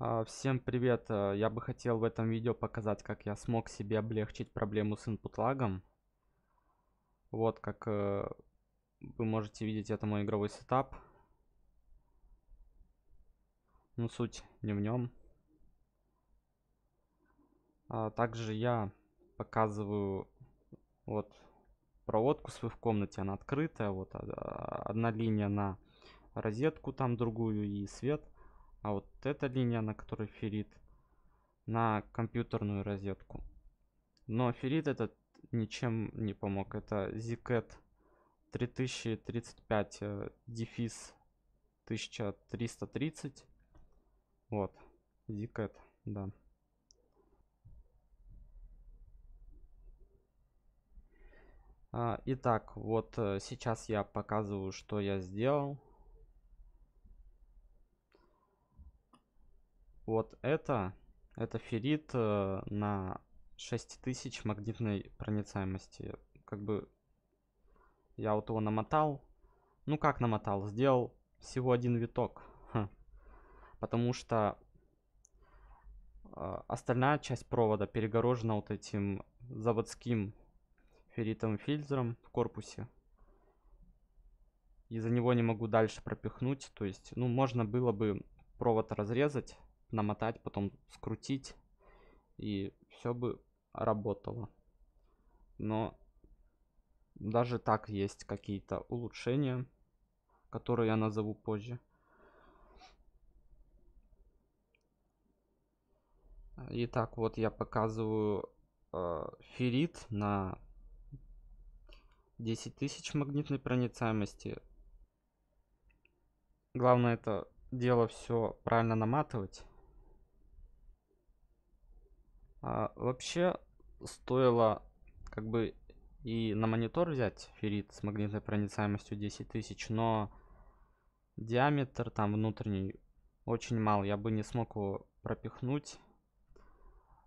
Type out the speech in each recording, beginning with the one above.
А, всем привет! Э, я бы хотел в этом видео показать, как я смог себе облегчить проблему с input лагом. Вот как э, вы можете видеть, это мой игровой сетап. Но ну, суть не в нем. А, также я показываю вот проводку свою в комнате, она открытая, вот а, одна линия на розетку, там другую и свет – а вот эта линия, на которой феррит, на компьютерную розетку. Но феррит этот ничем не помог. Это ZCAT 3035 э, дефис 1330. Вот. ZCAT, да. А, итак, вот э, сейчас я показываю, что я сделал. Вот это, это феррит э, на 6000 магнитной проницаемости. Как бы я вот его намотал. Ну как намотал? Сделал всего один виток. Ха. Потому что э, остальная часть провода перегорожена вот этим заводским ферритовым фильтром в корпусе. и за него не могу дальше пропихнуть. То есть, ну, можно было бы провод разрезать намотать, потом скрутить, и все бы работало. Но даже так есть какие-то улучшения, которые я назову позже. Итак, вот я показываю э, феррит на 10 тысяч магнитной проницаемости. Главное это дело все правильно наматывать. А, вообще стоило как бы и на монитор взять феррит с магнитной проницаемостью 10 тысяч, но диаметр там внутренний очень мал, я бы не смог его пропихнуть.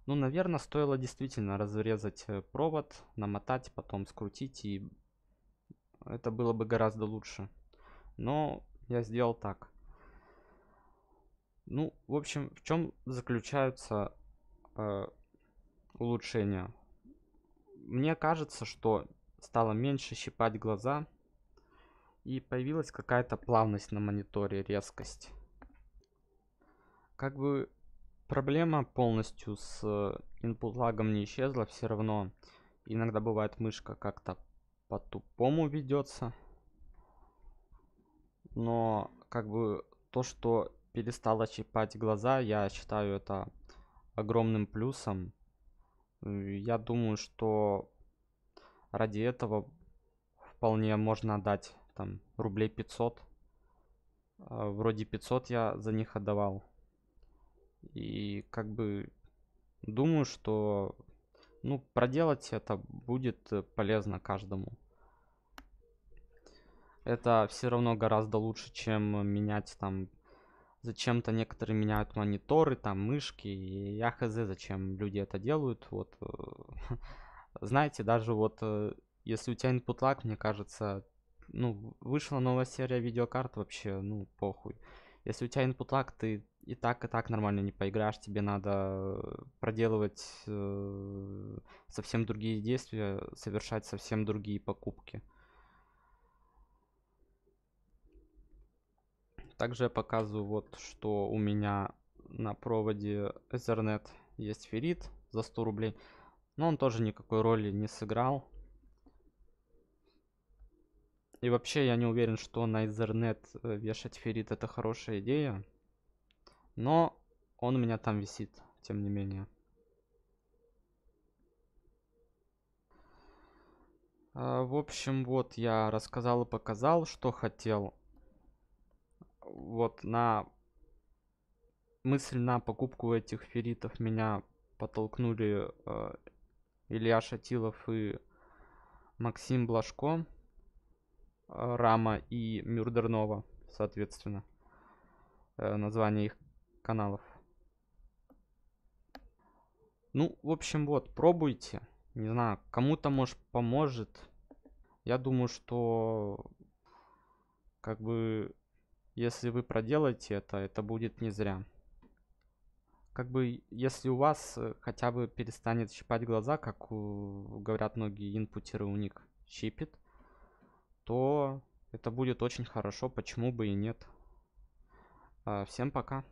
Ну, наверное, стоило действительно разрезать э, провод, намотать, потом скрутить, и это было бы гораздо лучше. Но я сделал так. Ну, в общем, в чем заключаются э, улучшения. Мне кажется, что стало меньше щипать глаза и появилась какая-то плавность на мониторе, резкость. Как бы проблема полностью с input лагом не исчезла, все равно иногда бывает мышка как-то по-тупому ведется. Но как бы то, что перестало щипать глаза, я считаю это огромным плюсом. Э, я думаю, что ради этого вполне можно отдать там рублей 500. А, вроде 500 я за них отдавал. И как бы думаю, что ну, проделать это будет э, полезно каждому. Это все равно гораздо лучше, чем менять там Зачем-то некоторые меняют мониторы, там мышки, и я хз, зачем люди это делают. Вот, э, знаете, даже вот, э, если у тебя input lag, мне кажется, ну, вышла новая серия видеокарт, вообще, ну, похуй. Если у тебя input lag, ты и так, и так нормально не поиграешь, тебе надо проделывать э, совсем другие действия, совершать совсем другие покупки. Также я показываю вот, что у меня на проводе Ethernet есть ферит за 100 рублей. Но он тоже никакой роли не сыграл. И вообще я не уверен, что на Ethernet э, вешать ферит это хорошая идея. Но он у меня там висит, тем не менее. А, в общем, вот я рассказал и показал, что хотел вот на мысль на покупку этих ферритов меня подтолкнули э, Илья Шатилов и Максим Блажко, э, Рама и Мюрдернова, соответственно, э, название их каналов. Ну, в общем, вот, пробуйте. Не знаю, кому-то, может, поможет. Я думаю, что как бы если вы проделаете это, это будет не зря. Как бы, если у вас э, хотя бы перестанет щипать глаза, как у, говорят многие инпутеры, у них щипит, то это будет очень хорошо, почему бы и нет. А, всем пока.